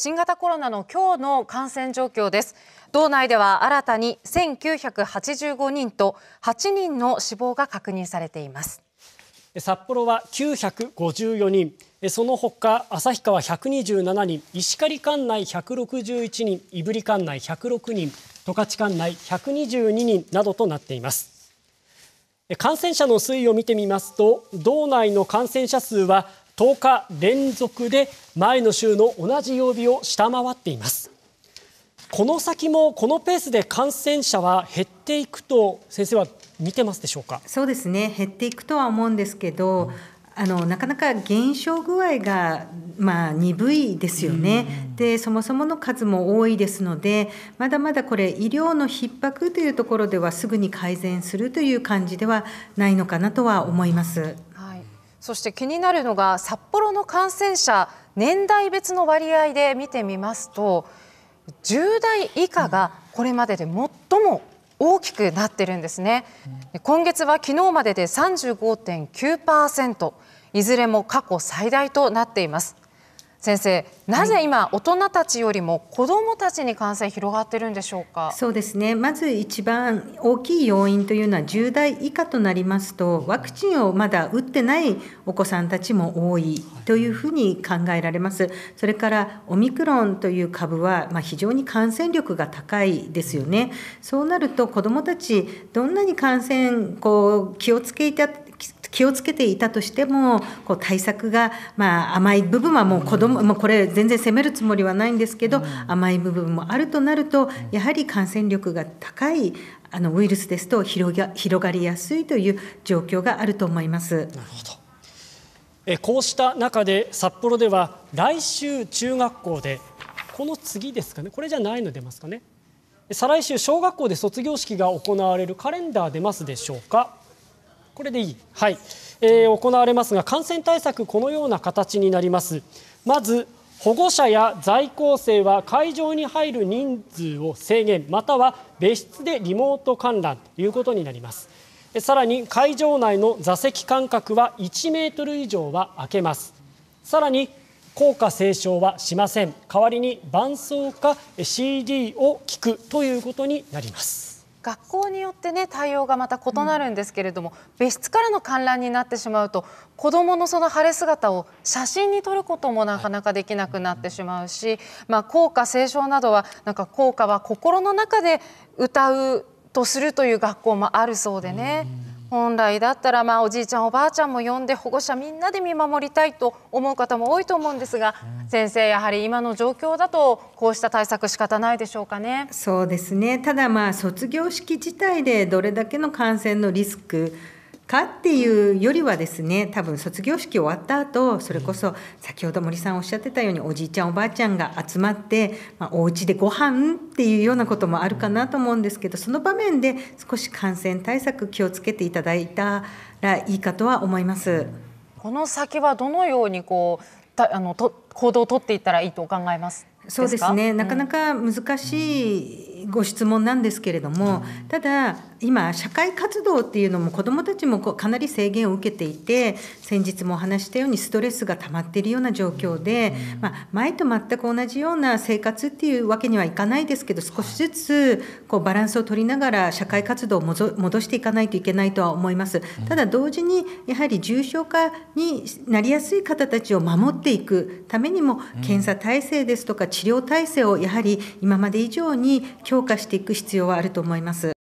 新型コロナの今日の感染状況です道内では新たに1985人と8人の死亡が確認されています札幌は954人その他旭川127人石狩管内161人胆振管内106人十勝管内122人などとなっています感染者の推移を見てみますと道内の感染者数は10日連続で前の週の同じ曜日を下回っていますこの先もこのペースで感染者は減っていくと先生は見てますでしょうかそうですね減っていくとは思うんですけど、うんあのなかなか減少具合が、まあ、鈍いですよね、でそもそもの数も多いですのでまだまだこれ医療の逼迫というところではすぐに改善するという感じではないのかなとは思います。そして気になるのが札幌の感染者年代別の割合で見てみますと10代以下がこれまでで最も大きくなってるんですね今月は昨日までで35.9%いずれも過去最大となっています先生なぜ今、大人たちよりも子どもたちに感染広がってるんでしょうかそうですねまず一番大きい要因というのは10代以下となりますとワクチンをまだ打ってないお子さんたちも多いというふうに考えられますそれからオミクロンという株は、まあ、非常に感染力が高いですよねそうなると子どもたちどんなに感染こう気をつけて気をつけていたとしてもこう対策が、まあ、甘い部分はもう子ども、うん、これ全然責めるつもりはないんですけど、うん、甘い部分もあるとなるとやはり感染力が高いあのウイルスですと広が広がりやすいという状況があると思います。なるほどえこうした中で札幌では来週中学校でこの次ですかねこれじゃないの出ますかね再来週小学校で卒業式が行われるカレンダー出ますでしょうかこれでいい、はいえー、行われますが感染対策、このような形になります。まず保護者や在校生は会場に入る人数を制限または別室でリモート観覧ということになりますさらに会場内の座席間隔は1メートル以上は空けますさらに校歌斉唱はしません代わりに伴奏か CD を聴くということになります学校によってね対応がまた異なるんですけれども、うん、別室からの観覧になってしまうと子どものその晴れ姿を写真に撮ることもなかなかできなくなってしまうし、はい、まあ、校歌斉唱などはなんか校歌は心の中で歌うとするという学校もあるそうでね。うん本来だったらまあおじいちゃんおばあちゃんも呼んで保護者みんなで見守りたいと思う方も多いと思うんですが、先生やはり今の状況だとこうした対策仕方ないでしょうかね。そうですねただまあ卒業式自体でどれだけの感染のリスクかっていうよりはですね多分卒業式終わった後それこそ先ほど森さんおっしゃってたようにおじいちゃんおばあちゃんが集まって、まあ、お家でご飯っていうようなこともあるかなと思うんですけどその場面で少し感染対策気をつけていただいたらいいかとは思います。この先はどのようにこうたあのと行動をとっていったらいいと考えますそうですね、なかなか難しい、ご質問なんですけれども、うん、ただ、今、社会活動っていうのも、子どもたちもこうかなり制限を受けていて、先日もお話したように、ストレスが溜まっているような状況で、うん、まあ、前と全く同じような生活っていうわけにはいかないですけど、少しずつこうバランスを取りながら、社会活動を戻していかないといけないとは思います。ただ同時にやはり重症化になりやすい方たちを守っていくためにも、検査体制ですとか、治療体制をやはり今まで以上に強強化していく必要はあると思います。